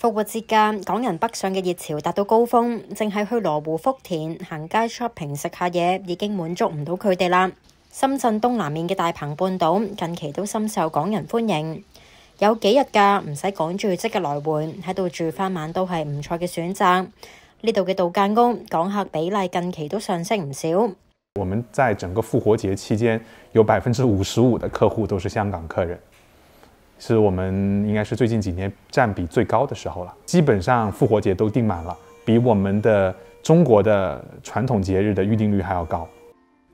复活节间，港人北上嘅热潮达到高峰，净系去罗湖、福田行街、shopping 食下嘢已经满足唔到佢哋啦。深圳东南面嘅大鹏半岛近期都深受港人欢迎，有几日假唔使赶住即刻来回喺度住翻晚都系唔错嘅选择。呢度嘅度假工港客比例近期都上升唔少。我们在整个复活节期间，有百分之五十五嘅客户都是香港客人。是我们应该是最近几年占比最高的时候了，基本上复活节都订满了，比我们的中国的传统节日的预订率还要高。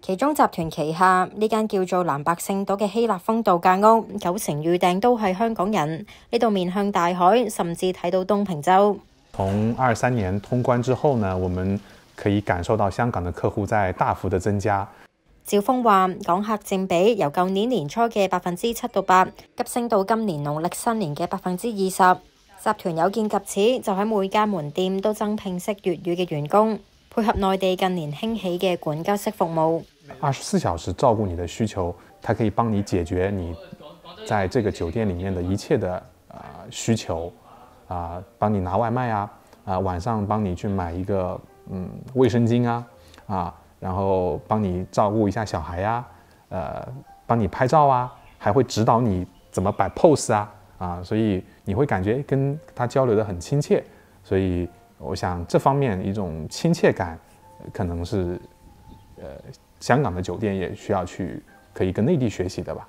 其中集团旗下呢间叫做蓝白圣岛嘅希腊风度假屋，九成预订都系香港人。呢度面向大海，甚至睇到东平洲。从二三年通关之后呢，我们可以感受到香港的客户在大幅的增加。赵峰话：港客占比由旧年年初嘅百分之七到八，急升到今年农历新年嘅百分之二十。集团有见及此，就喺每间门店都增聘识粤语嘅员工，配合内地近年兴起嘅管家式服务。二十四小时照顾你的需求，它可以帮你解决你在这个酒店里面的一切的啊需求，啊，帮你拿外卖啊，啊，晚上帮你去买一个嗯卫生巾啊，啊。然后帮你照顾一下小孩呀，呃，帮你拍照啊，还会指导你怎么摆 pose 啊，啊，所以你会感觉跟他交流的很亲切，所以我想这方面一种亲切感，可能是，呃，香港的酒店也需要去可以跟内地学习的吧。